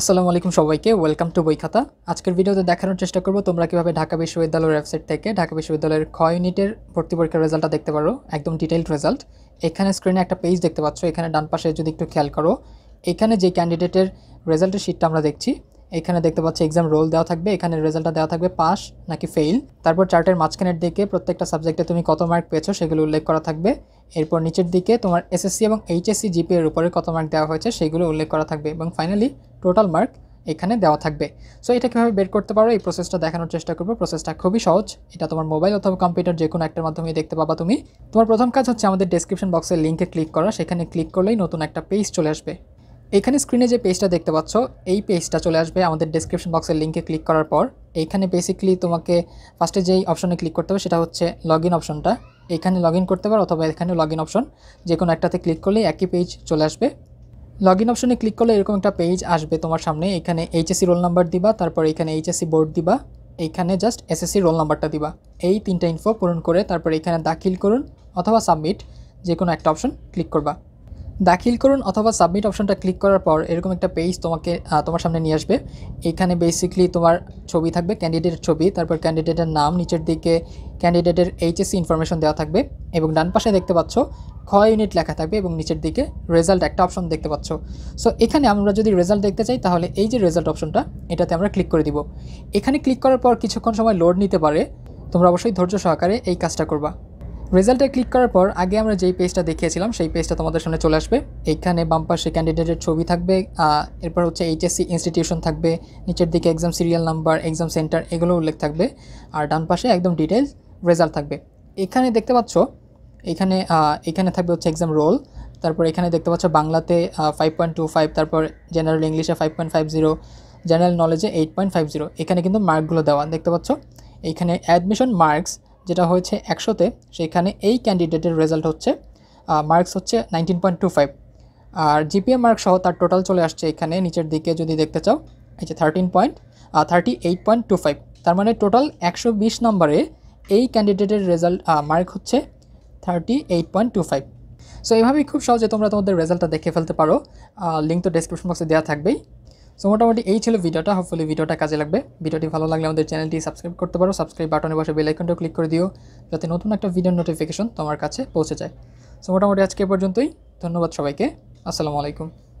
আসসালামু আলাইকুম সবাইকে ওয়েলকাম টু বইখাতা আজকের ভিডিওতে দেখানোর চেষ্টা করব তোমরা কিভাবে ঢাকা বিশ্ববিদ্যালয়ের ওয়েবসাইট থেকে ঢাকা বিশ্ববিদ্যালয়ের ক ইউনিটের ভর্তি পরীক্ষার রেজাল্টটা দেখতে পারো একদম ডিটেইলড রেজাল্ট এখানে স্ক্রিনে একটা পেজ দেখতে পাচ্ছ এখানে ডান পাশে যদি একটু খেয়াল করো এখানে যে ক্যান্ডিডেটের রেজাল্টের শিটটা আমরা দেখছি এখানে দেখতে পাচ্ছি এক্সাম রোল দেওয়া থাকবে এখানে রেজাল্টটা দেওয়া থাকবে পাস নাকি ফেল তারপর চার্টের মাঝখানের দিকে প্রত্যেকটা সাবজেক্টে তুমি কত মার্ক পেয়েছো সেগুলো উল্লেখ করা থাকবে এরপর নিচের দিকে তোমার এসএসসি এবং এইচএসসি জিপি এর উপরে কত মার্ক দেওয়া হয়েছে সেগুলো উল্লেখ করা থাকবে এবং ফাইনালি টোটাল মার্ক এখানে দেওয়া থাকবে সো এটা কীভাবে বের করতে পারো এই প্রসেসটা দেখানোর চেষ্টা করবো প্রসেসটা খুবই সহজ এটা তোমার মোবাইল অথবা কম্পিউটার যে কোনো একটার মাধ্যমে দেখতে পাবা তুমি তোমার প্রথম কাজ হচ্ছে আমাদের ডেসক্রিপশন বক্সের লিঙ্কে ক্লিক করা সেখানে ক্লিক করলেই নতুন একটা পেজ চলে আসবে এখানে স্ক্রিনে যে পেজটা দেখতে পাচ্ছ এই পেজটা চলে আসবে আমাদের ডিসক্রিপশন বক্সের লিঙ্কে ক্লিক করার পর এইখানে বেসিক্যালি তোমাকে ফার্স্টে যেই অপশনে ক্লিক করতে হবে সেটা হচ্ছে লগ অপশনটা এখানে লগ করতে পারো অথবা এখানে লগ অপশন যে কোনো একটাতে ক্লিক করলে একই পেজ চলে আসবে লগ ইন অপশনে ক্লিক করলে এরকম একটা পেজ আসবে তোমার সামনে এখানে এইচএসি রোল নাম্বার দিবা তারপর এখানে এইচএসি বোর্ড দিবা এইখানে জাস্ট এসএসসি রোল নাম্বারটা দিবা এই তিনটা ইনফো পূরণ করে তারপর এখানে দাখিল করুন অথবা সাবমিট যে কোনো একটা অপশন ক্লিক করবা দাখিল করুন অথবা সাবমিট অপশনটা ক্লিক করার পর এরকম একটা পেজ তোমাকে তোমার সামনে নিয়ে আসবে এখানে বেসিকলি তোমার ছবি থাকবে ক্যান্ডিডেটের ছবি তারপর ক্যান্ডিডেটের নাম নিচের দিকে ক্যান্ডিডেটের এইচএসসি ইনফরমেশন দেওয়া থাকবে এবং ডান পাশে দেখতে পাচ্ছ ক্ষয় ইউনিট লেখা থাকবে এবং নিচের দিকে রেজাল্ট একটা অপশন দেখতে পাচ্ছ সো এখানে আমরা যদি রেজাল্ট দেখতে চাই তাহলে এই যে রেজাল্ট অপশনটা এটাতে আমরা ক্লিক করে দিব এখানে ক্লিক করার পর কিছুক্ষণ সময় লোড নিতে পারে তোমরা অবশ্যই ধৈর্য সহকারে এই কাজটা করবা রেজাল্টে ক্লিক করার পর আগে আমরা যেই পেজটা দেখিয়েছিলাম সেই পেজটা তোমাদের সামনে চলে আসবে এইখানে বাম্পাসে ক্যান্ডিডেটের ছবি থাকবে এরপর হচ্ছে এইচএসসি ইনস্টিটিউশন থাকবে নিচের দিকে exam serial number exam centre এগুলো উল্লেখ থাকবে আর ডান পাশে একদম ডিটেলস রেজাল্ট থাকবে এখানে দেখতে পাচ্ছ এখানে এখানে থাকবে হচ্ছে এক্সাম রোল তারপর এখানে দেখতে পাচ্ছ বাংলাতে ফাইভ পয়েন্ট টু ফাইভ তারপর জেনারেল ইংলিশে five point five zero general নলেজে এইট পয়েন্ট ফাইভ জিরো এখানে কিন্তু মার্কগুলো দেওয়া দেখতে পাচ্ছ এখানে অ্যাডমিশন মার্কস যেটা হয়েছে একশোতে সেইখানে এই ক্যান্ডিডেটের রেজাল্ট হচ্ছে মার্কস হচ্ছে নাইনটিন পয়েন্ট টু ফাইভ আর জিপিএ মার্ক সহ তার টোটাল চলে আসছে এখানে নিচের দিকে যদি দেখতে চাও এই যে thirteen point thirty eight point two five তার মানে টোটাল একশো বিশ নম্বরে এই ক্যান্ডিডেটের রেজাল্ট মার্ক হচ্ছে thirty eight point two five so এইভাবেই খুব সহজে তোমরা তোমাদের রেজাল্টটা দেখে ফেলতে পারো লিঙ্ক তো ডেসক্রিপশন বক্সে দেওয়া থাকবেই সো মোটামুটি এই ছিল ভিডিওটা হোপফুলি ভিডিওটা কাজে লাগবে ভিডিওটি ভালো লাগলে আমাদের চ্যানেলটি সাবস্ক্রাইব করতে পারো সাবস্ক্রাইব বাটনে বসে বেল আইকনটা ক্লিক করে দিও যাতে নতুন একটা ভিডিও নোটিফিকেশন তোমার কাছে পৌঁছে যায় সো মোটামুটি আজকে পর্যন্তই ধন্যবাদ সবাইকে আসসালামু আলাইকুম